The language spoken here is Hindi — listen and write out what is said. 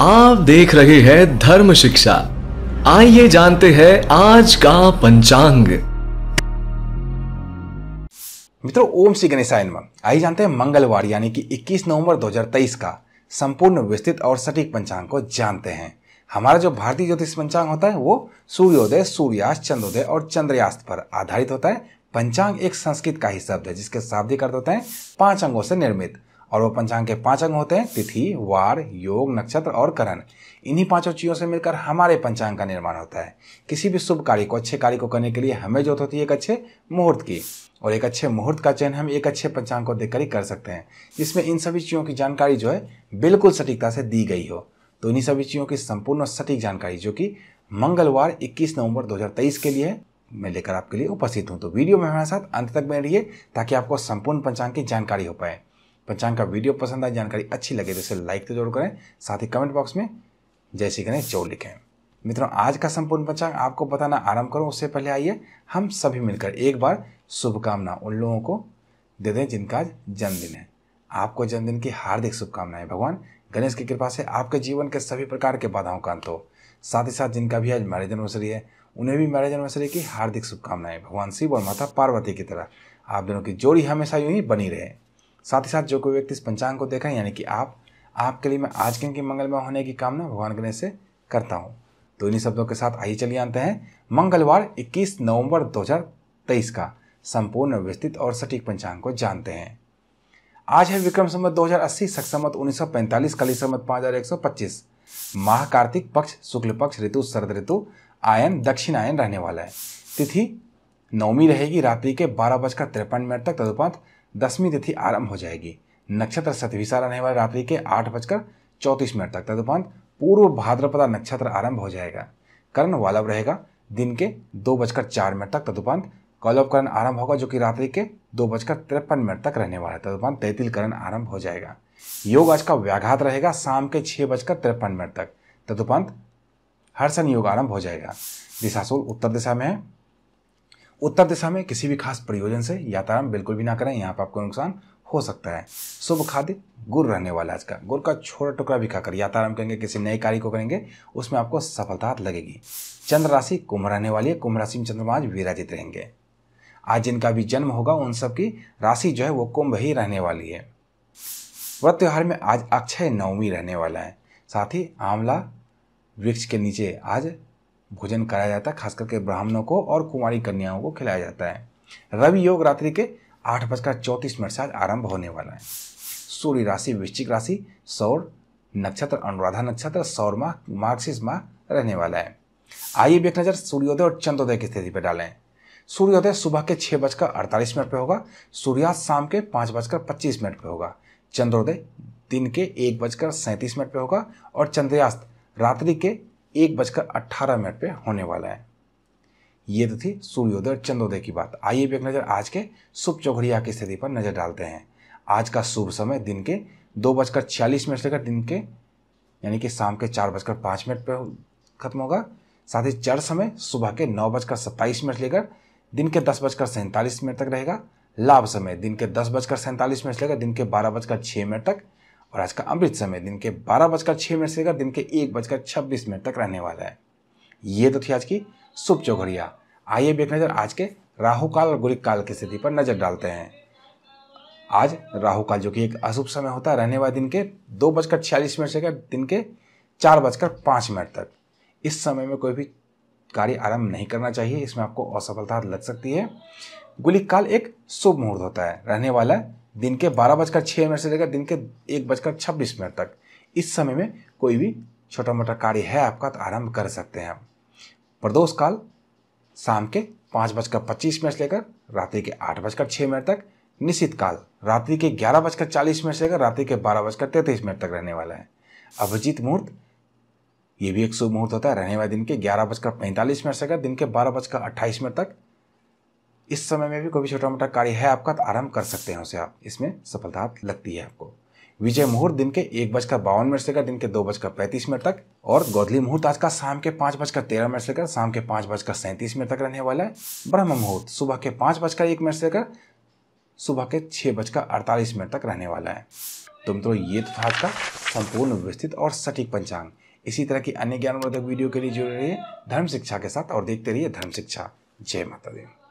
आप देख रहे हैं धर्म शिक्षा आइए जानते हैं आज का पंचांग मित्रों ओम श्री गणेशाय नमः आइए जानते हैं मंगलवार यानी कि 21 नवंबर 2023 का संपूर्ण विस्तृत और सटीक पंचांग को जानते हैं हमारा जो भारतीय ज्योतिष पंचांग होता है वो सूर्योदय सूर्यास्त चंद्रोदय और चंद्रयास्त पर आधारित होता है पंचांग एक संस्कृत का ही शब्द है जिसके शाब्दिक अर्थ होते हैं पांच अंगों से निर्मित और वो पंचांग के पांच अंग होते हैं तिथि वार योग नक्षत्र और करण इन्हीं पांचों चीज़ों से मिलकर हमारे पंचांग का निर्माण होता है किसी भी शुभ कार्य को अच्छे कार्य को करने के लिए हमें जरूरत होती है एक अच्छे मुहूर्त की और एक अच्छे मुहूर्त का चयन हम एक अच्छे पंचांग को देख ही कर सकते हैं जिसमें इन सभी चीज़ों की जानकारी जो है बिल्कुल सटीकता से दी गई हो तो इन्हीं सभी चीज़ों की संपूर्ण सटीक जानकारी जो कि मंगलवार 21 नवंबर 2023 के लिए मैं लेकर आपके लिए उपस्थित हूँ तो वीडियो में हमारे साथ अंत तक बने रहिए ताकि आपको संपूर्ण पंचांग की जानकारी हो पाए पंचांग का वीडियो पसंद आए जानकारी अच्छी लगे तो इसे लाइक तो जरूर करें साथ ही कमेंट बॉक्स में जय श्री गणेश जरूर लिखें मित्रों आज का संपूर्ण पंचांग आपको बताना आरंभ करो उससे पहले आइए हम सभी मिलकर एक बार शुभकामना उन लोगों को दे दें जिनका आज जन्मदिन है आपको जन्मदिन की हार्दिक शुभकामनाएं भगवान गणेश की कृपा से आपके जीवन के सभी प्रकार के बाधाओं का अंत हो साथ ही साथ जिनका भी आज मैरिज एनिवर्सरी है उन्हें भी मैरिज एनिवर्सरी की हार्दिक शुभकामनाएं भगवान शिव और माता पार्वती की तरह आप दोनों की जोड़ी हमेशा यूं ही बनी रहे साथ ही साथ जो कोई व्यक्ति इस पंचांग को देखा यानी कि आप आपके लिए मैं आज के दिन मंगलमय होने की कामना भगवान गणेश से करता हूँ तो इन्हीं शब्दों के साथ आइए चलिए आते हैं मंगलवार 21 नवंबर 2023 का संपूर्ण विस्तृत और सटीक पंचांग को जानते हैं आज है विक्रम संवत 2080 सख संवत 1945 कली संवत 5125 माह कार्तिक पक्ष शुक्ल पक्ष ऋतु शरद ऋतु आयन दक्षिण आयन रहने वाला है तिथि नवमी रहेगी रात्रि के बारह बजकर तिरपन मिनट तक तदुपात दसवीं तिथि आरंभ हो जाएगी नक्षत्र सतविशा रहने वाली रात्रि के आठ बजकर चौंतीस मिनट तक तदुपरांत पूर्व भाद्रपदा नक्षत्र आरंभ हो जाएगा करण वालव रहेगा दिन के दो बजकर चार मिनट तक तदुपरांत करण आरंभ होगा जो कि रात्रि के दो बजकर तिरपन मिनट तक रहने वाला है तदुपरांत करण आरंभ हो जाएगा योग आज का व्याघात रहेगा शाम के छह बजकर तिरपन मिनट तक तदुपरांत हर्षण योग आरंभ हो जाएगा दिशा उत्तर दिशा में है उत्तर दिशा में किसी भी खास प्रयोजन से यात्रा बिल्कुल भी ना करें यहाँ पर आपको नुकसान हो सकता है शुभ खाद्य गुड़ रहने वाला है आज का गुड़ का छोटा टुकड़ा भी खाकर यात्रारंभ करेंगे किसी नए कार्य को करेंगे उसमें आपको सफलता लगेगी चंद्र राशि कुंभ रहने वाली है कुंभ राशि में चंद्रमा आज विराजित रहेंगे आज जिनका भी जन्म होगा उन सब की राशि जो है वो कुंभ ही रहने वाली है व्रत त्यौहार में आज अक्षय नवमी रहने वाला है साथ ही आंवला वृक्ष के नीचे आज भोजन कराया जाता है खास करके ब्राह्मणों को और कुमारी कन्याओं को खिलाया जाता है रवि योग रात्रि के आठ बजकर चौंतीस मिनट से आज आरंभ होने वाला है सूर्य राशि वृश्चिक राशि सौर नक्षत्र अनुराधा नक्षत्र सौर माह मार्क्सिस माह रहने वाला है आइए एक नज़र सूर्योदय और चंद्रोदय की स्थिति पर डालें सूर्योदय सुबह के छः बजकर अड़तालीस मिनट पर होगा सूर्यास्त शाम के पाँच बजकर पच्चीस मिनट पर होगा चंद्रोदय दिन के एक बजकर सैंतीस मिनट पर होगा और चंद्रयास्त रात्रि के एक बजकर अट्ठारह मिनट पर होने वाला है ये तो थी सूर्योदय और चंद्रोदय की बात आइए भी एक नज़र आज के शुभ चौघड़िया की स्थिति पर नज़र डालते हैं आज का शुभ समय दिन के दो बजकर छियालीस मिनट से लेकर दिन के यानी कि शाम के चार बजकर पाँच मिनट पर खत्म होगा साथ ही चर समय सुबह के नौ बजकर सत्ताईस मिनट लेकर दिन के दस बजकर सैंतालीस मिनट तक रहेगा लाभ समय दिन के दस बजकर सैंतालीस मिनट लेकर दिन के बारह बजकर छः मिनट तक और आज का अमृत समय दिन के बारह बजकर छह मिनट से लेकर दिन के एक बजकर छब्बीस मिनट तक रहने वाला है ये तो थी आज की शुभ चौघड़िया आइए एक नज़र आज के राहु काल और गुरिक काल की स्थिति पर नज़र डालते हैं आज राहु काल जो कि एक अशुभ समय होता है रहने वाले दिन के दो बजकर छियालीस मिनट से लेकर दिन के चार बजकर पाँच मिनट तक इस समय में कोई भी कार्य आरंभ नहीं करना चाहिए इसमें आपको असफलता लग सकती है गुलिक काल एक शुभ मुहूर्त होता है रहने वाला दिन के बारह बजकर छः मिनट से लेकर दिन के एक बजकर छब्बीस मिनट तक इस समय में कोई भी छोटा मोटा कार्य है आपका तो आरंभ कर सकते हैं प्रदोष काल शाम के पाँच बजकर पच्चीस मिनट से लेकर रात्रि के आठ बजकर छः मिनट तक निश्चित काल रात्रि के ग्यारह बजकर चालीस मिनट से लेकर रात्रि के बारह बजकर तैंतीस मिनट तक रहने वाला है अभिजीत मुहूर्त ये भी एक शुभ मुहूर्त होता है रहने वाले दिन के ग्यारह बजकर पैंतालीस मिनट से लेकर दिन के बारह बजकर अट्ठाईस मिनट तक इस समय में भी कोई भी छोटा मोटा कार्य है आपका तो आरंभ कर सकते हैं उसे आप इसमें सफलता लगती है आपको विजय मुहूर्त दिन के एक बजकर बावन मिनट से लेकर दिन के दो बजकर पैंतीस मिनट तक और गोधली मुहूर्त आज का शाम के पाँच बजकर तेरह मिनट से लेकर शाम के पाँच बजकर सैंतीस मिनट तक रहने वाला है ब्रह्म मुहूर्त सुबह के पाँच बजकर एक मिनट से लेकर सुबह के छः बजकर अड़तालीस मिनट तक रहने वाला है तो मित्रों ये तो था आज का संपूर्ण विस्तृत और सटीक पंचांग इसी तरह की अन्य ज्ञानवर्धक वीडियो के लिए जुड़े रहिए धर्म शिक्षा के साथ और देखते रहिए धर्म शिक्षा जय माता देव